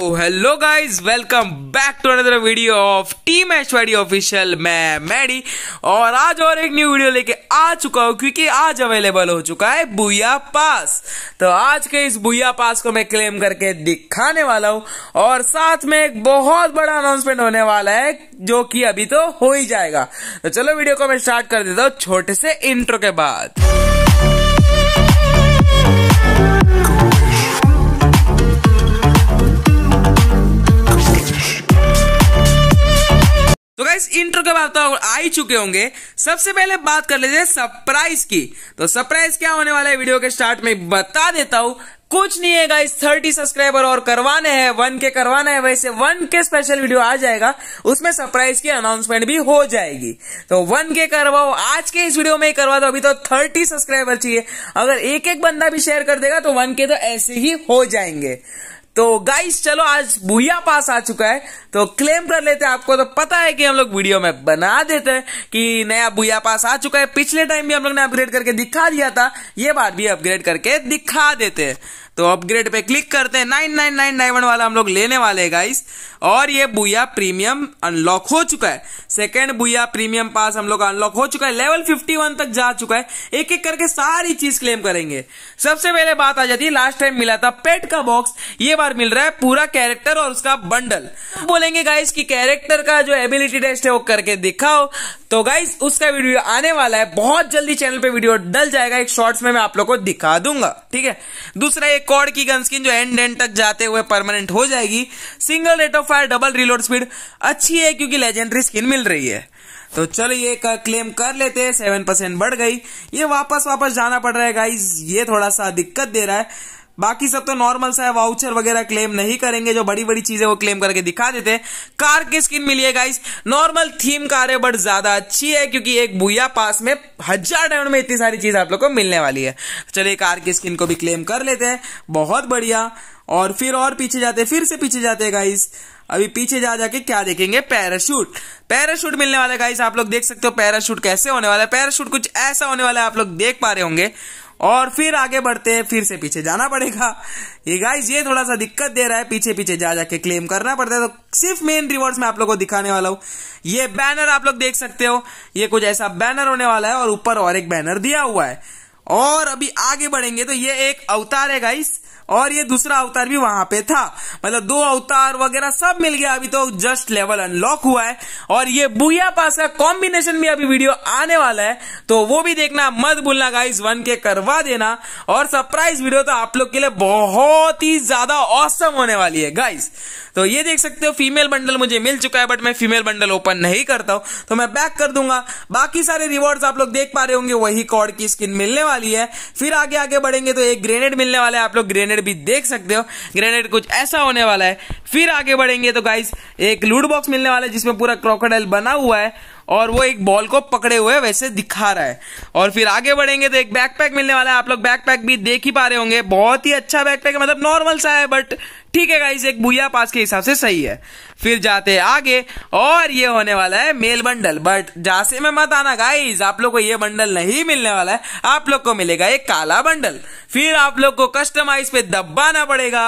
hello guys welcome back to another video of team HYD official मैं Maddy और आज और एक न्यू वीडियो लेके आ चुका हूँ क्योंकि आज अवेलेबल हो चुका है बुया पास तो आज के इस बुया पास को मैं क्लेम करके दिखाने वाला हूँ और साथ में एक बहुत बड़ा अनाउंसमेंट होने वाला है जो कि अभी तो हो ही जाएगा तो चलो वीडियो को मैं स्टार्ट कर देता हूँ छोटे से इंट्रो के बाद सब आप तो आ ही चुके होंगे सबसे पहले बात कर लेते हैं सरप्राइज की तो सरप्राइज क्या होने वाला है वीडियो के स्टार्ट में बता देता हूं कुछ नहीं है गाइस थर्टी सब्सक्राइबर और करवाने हैं वन के करवाना है वैसे वन के स्पेशल वीडियो आ जाएगा उसमें सरप्राइज की अनाउंसमेंट भी हो जाएगी तो वन के करवाओ आज के इस वीडियो में ही करवा दो अभी तो थर्टी सब्सक्राइबर चाहिए अगर एक एक बंदा भी शेयर कर देगा तो वन के तो ऐसे ही हो जाएंगे तो गाइस चलो आज भूया पास आ चुका है तो क्लेम कर लेते हैं आपको तो पता है कि हम लोग वीडियो में बना देते हैं कि नया भूया पास आ चुका है पिछले टाइम भी हम लोग ने अपग्रेड करके दिखा दिया था ये बार भी अपग्रेड करके दिखा देते हैं तो अपग्रेड पे क्लिक करते हैं नाइन नाइन नाइन डायमंड वाला हम लोग लेने वाले गाइस और ये बुया प्रीमियम अनलॉक हो चुका है सेकेंड बुया प्रीमियम पास हम लोग अनलॉक हो चुका है लेवल 51 तक जा चुका है एक एक करके सारी चीज क्लेम करेंगे सबसे पहले बात आ जाती है लास्ट टाइम मिला था पेट का बॉक्स ये बार मिल रहा है पूरा कैरेक्टर और उसका बंडल बोलेंगे गाइस कि कैरेक्टर का जो एबिलिटी टेस्ट है वो करके दिखाओ तो गाइस उसका वीडियो आने वाला है बहुत जल्दी चैनल पे वीडियो डल जाएगा एक शॉर्ट्स में मैं आप लोग को दिखा दूंगा ठीक है दूसरा एक कॉर्ड की गन स्किन जो एंड एंड तक जाते हुए परमानेंट हो जाएगी single rate of fire double reload speed अच्छी है क्योंकि लेजेंडरी स्किन मिल रही है तो चलो ये का क्लेम कर लेते हैं सेवन परसेंट बढ़ गई ये वापस वापस जाना पड़ रहा है गाइज ये थोड़ा सा दिक्कत दे रहा है बाकी सब तो नॉर्मल सा है वाउचर वगैरह क्लेम नहीं करेंगे जो बड़ी बड़ी चीजें वो क्लेम करके दिखा देते हैं कार की स्किन मिली है गाइस नॉर्मल थीम कार है बट ज्यादा अच्छी है क्योंकि एक भूया पास में हजार डायमंड में इतनी सारी चीज आप लोग को मिलने वाली है चलिए कार की स्किन को भी क्लेम कर लेते हैं बहुत बढ़िया और फिर और पीछे जाते फिर से पीछे जाते हैं गाइस अभी पीछे जा जाके क्या देखेंगे पैराशूट पैराशूट मिलने वाला गाइस आप लोग देख सकते हो पैराशूट कैसे होने वाला है पैराशूट कुछ ऐसा होने वाला है आप लोग देख पा रहे होंगे और फिर आगे बढ़ते हैं फिर से पीछे जाना पड़ेगा ये गाइस ये थोड़ा सा दिक्कत दे रहा है पीछे पीछे जा जाके क्लेम करना पड़ता है तो सिर्फ मेन रिवर्स में आप लोग को दिखाने वाला हूँ ये बैनर आप लोग देख सकते हो ये कुछ ऐसा बैनर होने वाला है और ऊपर और एक बैनर दिया हुआ है और अभी आगे बढ़ेंगे तो ये एक अवतार है गाइस और ये दूसरा अवतार भी वहां पे था मतलब दो अवतार वगैरह सब मिल गया अभी तो जस्ट लेवल अनलॉक हुआ है और ये बुया पास का कॉम्बिनेशन भी अभी वीडियो आने वाला है तो वो भी देखना मत भूलना गाइज वन के करवा देना और सरप्राइज वीडियो तो आप लोग के लिए बहुत ही ज्यादा औसम होने वाली है गाइज तो ये देख सकते हो फीमेल बंडल मुझे मिल चुका है बट मैं फीमेल बंडल ओपन नहीं करता हूं तो मैं बैक कर दूंगा बाकी सारे रिवॉर्ड्स आप लोग देख पा रहे होंगे वही कॉर्ड की स्किन मिलने वाली है फिर आगे आगे बढ़ेंगे तो एक ग्रेनेड मिलने वाला है आप लोग ग्रेनेड ग्रेनेड भी देख सकते हो ग्रेनेड कुछ ऐसा होने वाला है फिर आगे बढ़ेंगे तो गाइज एक लूड बॉक्स मिलने वाला है जिसमें पूरा क्रोकोडाइल बना हुआ है और वो एक बॉल को पकड़े हुए वैसे दिखा रहा है और फिर आगे बढ़ेंगे तो एक बैकपैक मिलने वाला है आप लोग बैकपैक भी देख ही पा रहे होंगे बहुत ही अच्छा बैकपैक है मतलब नॉर्मल सा है बट ठीक है गाइस एक भूया पास के हिसाब से सही है फिर जाते हैं आगे और ये होने वाला है मेल बंडल बट जासे में मत आना गाइस आप लोग को ये बंडल नहीं मिलने वाला है आप लोग को मिलेगा एक काला बंडल फिर आप लोग को कस्टमाइज पे दबाना पड़ेगा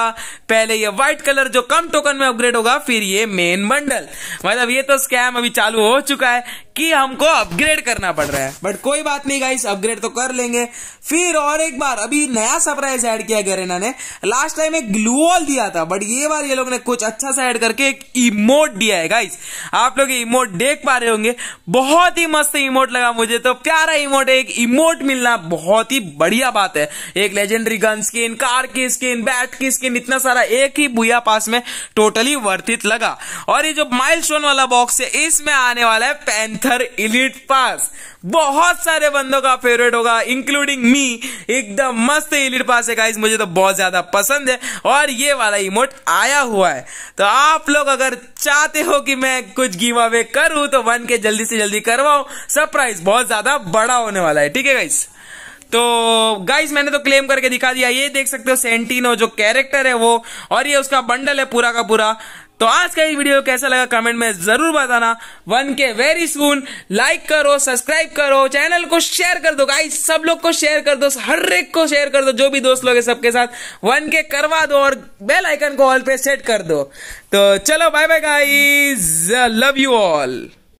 पहले ये व्हाइट कलर जो कम टोकन में अपग्रेड होगा फिर ये मेन बंडल मतलब ये तो स्कैम अभी चालू हो चुका है कि हमको अपग्रेड करना पड़ रहा है बट कोई बात नहीं गाइस अपग्रेड तो कर लेंगे फिर और एक बार अभी नया सरप्राइज ऐड किया गरेना ने लास्ट टाइम एक ग्लूवॉल दिया था बट ये बार ये लोग ने कुछ अच्छा सा ऐड करके एक इमोट दिया है गाइस आप लोग इमोट देख पा रहे होंगे बहुत ही मस्त इमोट लगा मुझे तो प्यारा इमोट है एक इमोट मिलना बहुत ही बढ़िया बात है एक लेजेंडरी गन स्किन कार की स्किन बैट की स्किन इतना सारा एक ही भूया पास में टोटली वर्थित लगा और ये जो माइलस्टोन वाला बॉक्स है इसमें आने वाला है पैंथर इलिट पास बहुत सारे बंदों का फेवरेट होगा इंक्लूडिंग मी एकदम मस्त इलिट पास है गाइस मुझे तो बहुत ज्यादा पसंद है और ये वाला इमोट आया हुआ है तो आप लोग अगर चाहते हो कि मैं कुछ गिव अवे करूं तो वन के जल्दी से जल्दी करवाओ सरप्राइज बहुत ज्यादा बड़ा होने वाला है ठीक है गाइस तो गाइज मैंने तो क्लेम करके दिखा दिया ये देख सकते हो सेंटिनो जो कैरेक्टर है वो और ये उसका बंडल है पूरा का पूरा तो आज का ये वीडियो कैसा लगा कमेंट में जरूर बताना वन के वेरी सुन लाइक करो सब्सक्राइब करो चैनल को शेयर कर दो गाइस सब लोग को शेयर कर दो हर एक को शेयर कर दो जो भी दोस्त लोग है सबके साथ वन के करवा दो और बेल आइकन को ऑल पे सेट कर दो तो चलो bye bye guys love you all